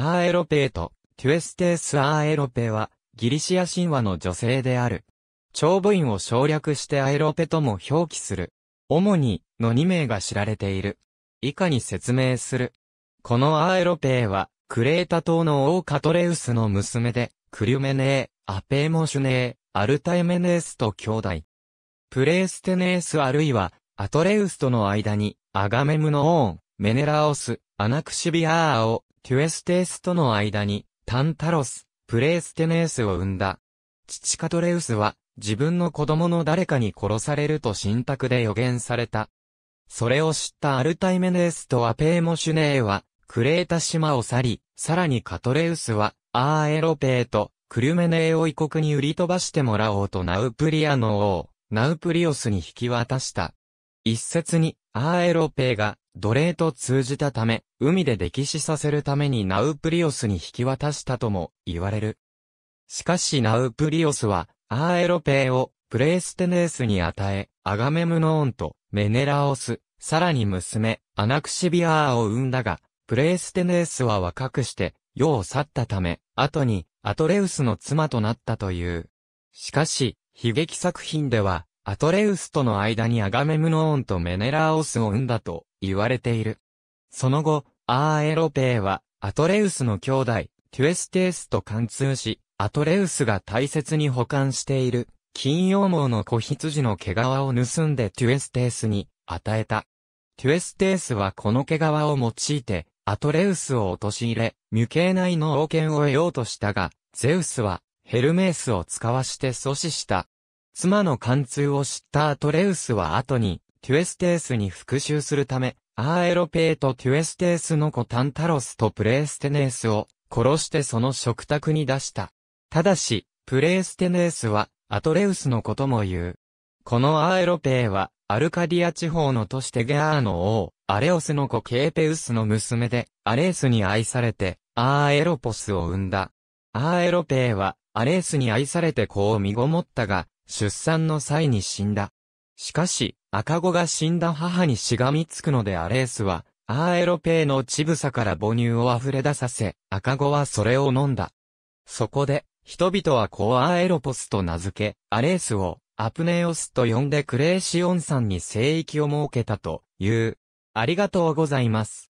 アーエロペーとテュエステース・アーエロペはギリシア神話の女性である。長母院を省略してアエロペとも表記する。主にの2名が知られている。以下に説明する。このアーエロペーはクレータ島の王カトレウスの娘でクリュメネー、アペーモシュネー、アルタイメネースと兄弟。プレーステネースあるいはアトレウスとの間にアガメムノオーン、メネラオス、アナクシビアーを、キュエステースとの間に、タンタロス、プレーステネースを生んだ。父カトレウスは、自分の子供の誰かに殺されると信託で予言された。それを知ったアルタイメネースとアペーモシュネーは、クレータ島を去り、さらにカトレウスは、アーエロペーと、クルメネーを異国に売り飛ばしてもらおうとナウプリアの王、ナウプリオスに引き渡した。一説に、アーエロペーが、奴隷と通じたため、海で溺死させるためにナウプリオスに引き渡したとも言われる。しかしナウプリオスは、アーエロペーをプレイステネースに与え、アガメムノーンとメネラオス、さらに娘、アナクシビアーを生んだが、プレイステネースは若くして、世を去ったため、後にアトレウスの妻となったという。しかし、悲劇作品では、アトレウスとの間にアガメムノーンとメネラーオスを生んだと言われている。その後、アーエロペーは、アトレウスの兄弟、テュエステースと貫通し、アトレウスが大切に保管している、金羊毛の子羊の毛皮を盗んでテュエステースに与えた。テュエステースはこの毛皮を用いて、アトレウスを陥れ、無形内の王権を得ようとしたが、ゼウスは、ヘルメースを使わして阻止した。妻の貫通を知ったアトレウスは後に、テュエステースに復讐するため、アーエロペーとテュエステースの子タンタロスとプレーステネースを殺してその食卓に出した。ただし、プレーステネースはアトレウスのことも言う。このアーエロペーはアルカディア地方の都市テゲアーの王、アレオスの子ケーペウスの娘で、アレースに愛されて、アーエロポスを生んだ。アーエロペーは、アレースに愛されて子を身ごもったが、出産の際に死んだ。しかし、赤子が死んだ母にしがみつくのでアレースは、アーエロペーの乳房から母乳を溢れ出させ、赤子はそれを飲んだ。そこで、人々はコアーエロポスと名付け、アレースを、アプネオスと呼んでクレーシオン山に聖域を設けたという。ありがとうございます。